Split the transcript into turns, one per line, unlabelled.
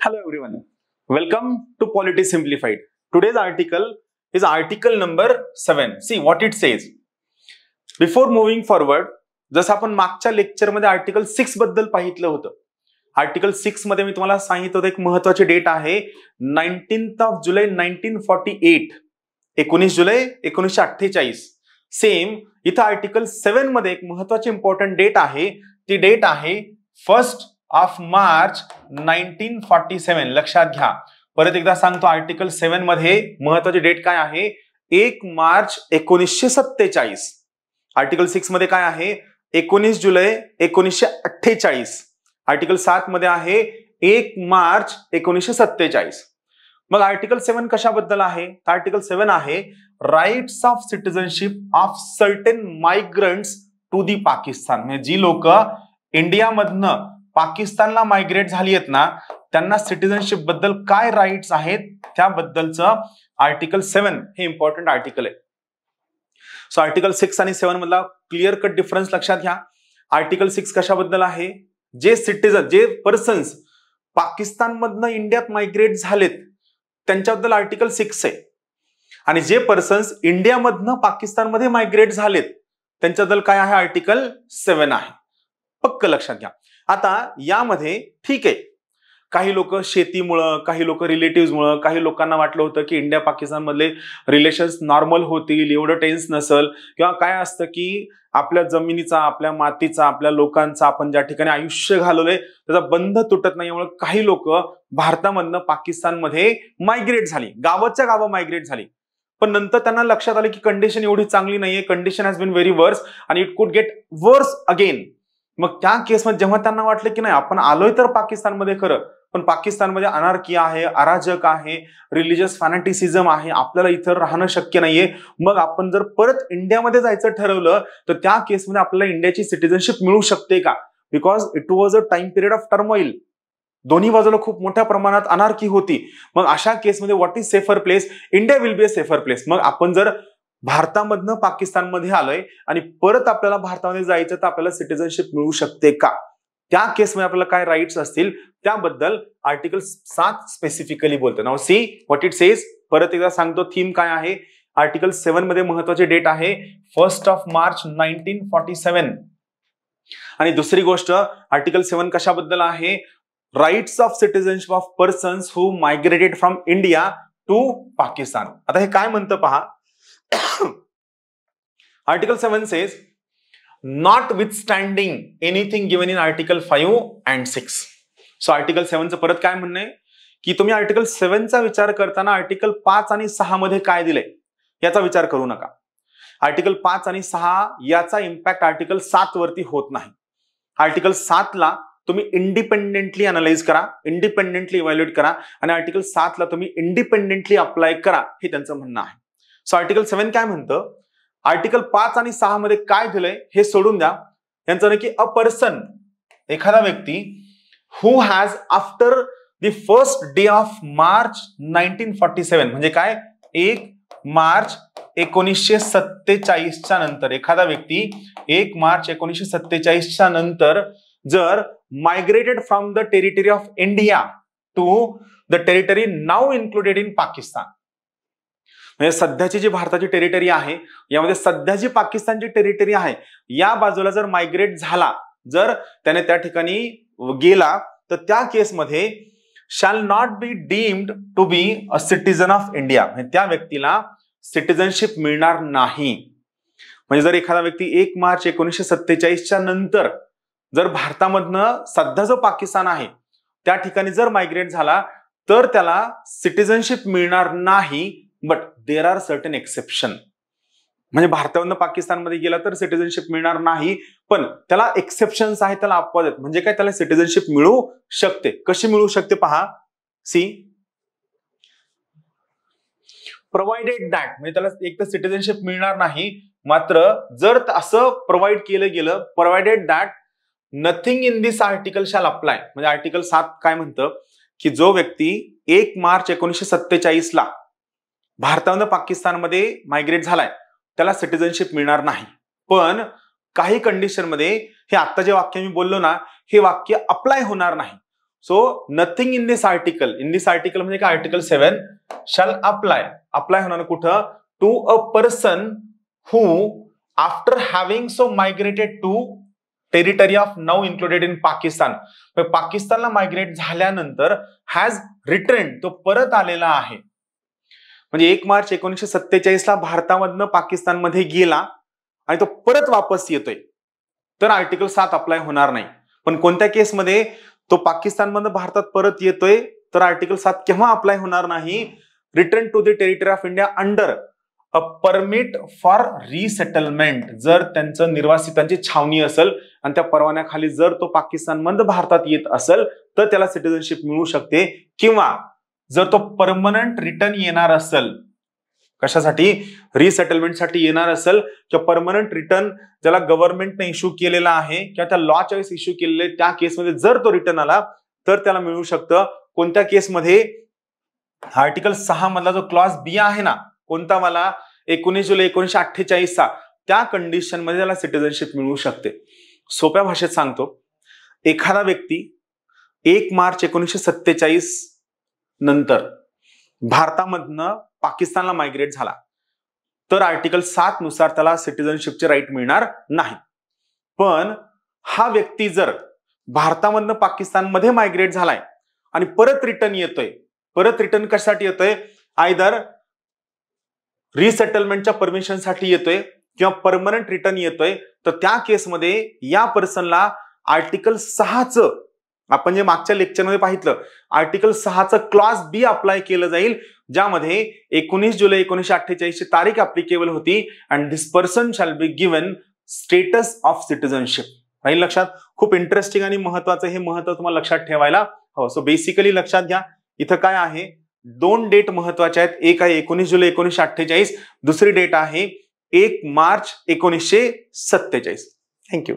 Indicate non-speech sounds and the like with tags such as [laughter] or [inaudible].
Hello everyone. Welcome to Politics Simplified. Today's article is article number 7. See what it says. Before moving forward जसं आपण मागच्या लेक्चरमध्ये article six बद्दल पाहितलं होतं article six मध्ये मी तुम्हाला सांगितलं होतं एक महत्वाची डेट आहे nineteenth of July nineteen forty eight एकोणीस जुलै एकोणीसशे अठ्ठेचाळीस सेम इथं आर्टिकल सेव्हन मध्ये एक महत्वाची इम्पॉर्टंट डेट आहे ती डेट आहे first of March nineteen forty seven लक्षात घ्या परत एकदा सांगतो आर्टिकल सेव्हन मध्ये महत्वाची डेट काय आहे एक मार्च एकोणीसशे सत्तेचाळीस आर्टिकल सिक्स मध्ये काय आहे एकोणीस जुलै एकोणीसशे अठ्ठेचाळीस आर्टिकल सात मध्ये आहे एक मार्च एकोणीसशे सत्तेचाळीस मग आर्टिकल सेव्हन कशाबद्दल आहे आर्टिकल सेव्हन आहे rights of citizenship of certain migrants to the Pakistan म्हणजे जी लोक इंडियामधनं पाकिस्तानला मायग्रेट झाली आहेत ना त्यांना सिटीजनशिप बद्दल काय राईट्स आहेत त्याबद्दलचं आर्टिकल सेव्हन हे इम्पॉर्टंट आर्टिकल आहे सो आर्टिकल सिक्स आणि सेव्हन मधला क्लिअर कट डिफरन्स लक्षात घ्या आर्टिकल सिक्स कशाबद्दल आहे जे सिटीजन जे पर्सन्स पाकिस्तानमधनं इंडियात मायग्रेट झालेत त्यांच्याबद्दल आर्टिकल सिक्स आहे आणि जे पर्सन्स इंडियामधनं पाकिस्तानमध्ये मायग्रेट झालेत त्यांच्याबद्दल काय आहे आर्टिकल सेव्हन आहे पक्क लक्षात घ्या आता यामध्ये ठीक आहे काही लोक शेतीमुळं काही लोक रिलेटिव्हमुळं काही लोकांना वाटलं होतं की इंडिया पाकिस्तानमधले रिलेशन्स नॉर्मल होतील एवढं टेन्स नसल किंवा काय असतं की आपल्या जमिनीचा आपल्या मातीचा आपल्या लोकांचा आपण ज्या ठिकाणी आयुष्य घालवलंय त्याचा बंध तुटत नाही यामुळे काही लोक भारतामधनं पाकिस्तानमध्ये मायग्रेट झाली गावाच्या गावं मायग्रेट झाली पण नंतर त्यांना लक्षात आलं की कंडिशन एवढी चांगली नाहीये कंडिशन हॅज बिन व्हेरी वर्स आणि it could get worse again मग त्या केसमध्ये जेव्हा त्यांना वाटलं की नाही आपण आलोय तर पाकिस्तानमध्ये खरं पण पाकिस्तानमध्ये अनारकी आहे अराजक आहे रिलिजियस फॅनाटिसिझम आहे आपल्याला इथं राहणं शक्य नाहीये मग आपण जर परत इंडियामध्ये जायचं ठरवलं तर त्या केसमध्ये आपल्याला इंडियाची सिटिझनशिप मिळू शकते का because it was a time period of turmoil दोन्ही बाजूला खूप मोठ्या प्रमाणात अनारकी होती मग अशा केसमध्ये what is safer place India will be a safer place मग आपण जर भारतामधनं पाकिस्तानमध्ये आलोय आणि परत आपल्याला भारतामध्ये जायचं तर आपल्याला सिटिझनशिप मिळू शकते का त्या केसमध्ये आपल्याला काय राईट्स असतील त्याबद्दल आर्टिकल सात स्पेसिफिकली बोलतो नाव सी व्हॉट इट सेज परत एकदा सांगतो थीम काय आहे आर्टिकल सेव्हन मध्ये महत्वाची डेट आहे first of March nineteen forty seven आणि दुसरी गोष्ट आर्टिकल सेव्हन कशाबद्दल आहे rights of citizenship of persons who migrated from India to Pakistan आता हे काय म्हणतं पहा [coughs] Article 7 says, notwithstanding anything given in article 5 and 6. So article सेव्हनचं परत काय म्हणणं आहे की तुम्ही आर्टिकल सेव्हनचा विचार करताना आर्टिकल पाच आणि सहा मध्ये काय दिलंय याचा विचार करू नका आर्टिकल पाच आणि सहा याचा इम्पॅक्ट आर्टिकल सात वरती होत नाही आर्टिकल सातला तुम्ही इंडिपेंडेंटली अनालाइज करा इंडिपेंडेंटली इव्हॅल्युएट करा आणि आर्टिकल सातला तुम्ही इंडिपेंडेंटली अप्लाय करा हे त्यांचं म्हणणं आहे सो आर्टिकल सेव्हन काय म्हणतं आर्टिकल पाच आणि सहा मध्ये काय दिलंय हे सोडून द्या यांचं नक्की अ पर्सन एखादा व्यक्ती who has after the first day of March nineteen forty seven म्हणजे काय एक मार्च एकोणीसशे सत्तेचाळीसच्या नंतर एखादा व्यक्ती एक मार्च एकोणीसशे सत्तेचाळीसच्या नंतर जर migrated from the territory of India to the territory now included in Pakistan म्हणजे सध्याची जी भारताची टेरिटरी आहे यामध्ये सध्या जी पाकिस्तानची टेरिटरी आहे या बाजूला जर मायग्रेट झाला जर त्याने त्या ठिकाणी गेला तर त्या केसमध्ये shall not be deemed to be a citizen of India त्या व्यक्तीला सिटीजनशिप मिळणार नाही म्हणजे जर एखादा व्यक्ती एक मार्च एकोणीसशे सत्तेचाळीसच्या नंतर जर भारतामधनं सध्या जो पाकिस्तान आहे त्या ठिकाणी जर मायग्रेट झाला तर त्याला सिटीजनशिप मिळणार नाही but there are certain exception म्हणजे भारतावरनं पाकिस्तानमध्ये गेला तर सिटिझनशिप मिळणार नाही पण त्याला एक्सेप्शन्स आहे त्याला अपवाद आहेत म्हणजे काय त्याला सिटिझनशिप मिळू शकते कशी मिळू शकते पहा सी प्रोवाइडेड दॅट म्हणजे त्याला एक तर सिटिझनशिप मिळणार नाही मात्र जर असं प्रोव्हाइड केलं गेलं provided that nothing in this article shall apply म्हणजे आर्टिकल सात काय म्हणतं की जो व्यक्ती एक मार्च एकोणीसशे सत्तेचाळीस ला भारतामध्ये पाकिस्तानमध्ये मायग्रेट झालाय त्याला सिटिझनशिप मिळणार नाही पण काही कंडिशनमध्ये हे आत्ता जे वाक्य मी बोललो ना हे वाक्य अप्लाय होणार नाही so nothing in this article in this article म्हणजे काय article seven shall apply apply होणार कुठं to a person who after having so migrated to territory of now included in Pakistan पाकिस्तानला मायग्रेट झाल्यानंतर हॅज रिटर्न तो परत आलेला आहे म्हणजे एक मार्च एकोणीसशे सत्तेचाळीसला भारतामधनं पाकिस्तानमध्ये गेला आणि तो परत वापस येतोय तर आर्टिकल सात अप्लाय होणार नाही पण कोणत्या केसमध्ये तो पाकिस्तानमधनं भारतात परत येतोय तर आर्टिकल सात केव्हा अप्लाय होणार नाही return to the territory of India under a permit for resettlement जर त्यांचं निर्वासितांची छावणी असेल आणि त्या परवान्याखाली जर तो पाकिस्तानमध्ये भारतात येत असेल तर त्याला सिटीजनशिप मिळू शकते किंवा जर तो परमनंट रिटर्न येणार असेल कशासाठी रिसेटलमेंटसाठी येणार असेल किंवा परमनंट रिटर्न ज्याला गव्हर्नमेंटने इश्यू केलेला आहे किंवा त्या लॉ चॉईस इश्यू केलेले त्या केसमध्ये जर तो रिटर्न आला तर त्याला मिळू शकतं कोणत्या केसमध्ये आर्टिकल सहा मधला जो क्लॉज बी आहे ना कोणता मला एकोणीस जुलै एकोणीशे अठ्ठेचाळीसचा त्या कंडिशनमध्ये त्याला सिटिझनशिप मिळू शकते सोप्या भाषेत सांगतो एखादा व्यक्ती एक मार्च एकोणीसशे सत्तेचाळीस नंतर भारतामधनं पाकिस्तानला मायग्रेट झाला तर आर्टिकल सात नुसार त्याला सिटिझनशिपचे राईट मिळणार नाही पण हा व्यक्ती जर भारतामधनं पाकिस्तानमध्ये मायग्रेट झालाय आणि परत रिटर्न येतोय परत रिटर्न कशासाठी येतोय आयदर रिसेटलमेंटच्या परमिशनसाठी येतोय किंवा परमनंट रिटर्न येतोय तर त्या केसमध्ये या पर्सनला आर्टिकल सहाचं आपण जे मागच्या लेक्चरमध्ये पाहितलं आर्टिकल सहाचं क्लॉस बी अप्लाय केलं जाईल ज्यामध्ये एकोणीस जुलै एकोणीसशे अठ्ठेचाळीसची तारीख अप्लिकेबल होती and this person shall be given status of citizenship राहील लक्षात खूप इंटरेस्टिंग आणि महत्वाचं हे महत्व तुम्हाला लक्षात ठेवायला हो सो बेसिकली लक्षात घ्या इथं काय आहे दोन डेट महत्वाच्या आहेत एक आहे एकोणीस जुलै एकोणीसशे अठ्ठेचाळीस दुसरी डेट आहे एक मार्च एकोणीसशे सत्तेचाळीस थँक्यू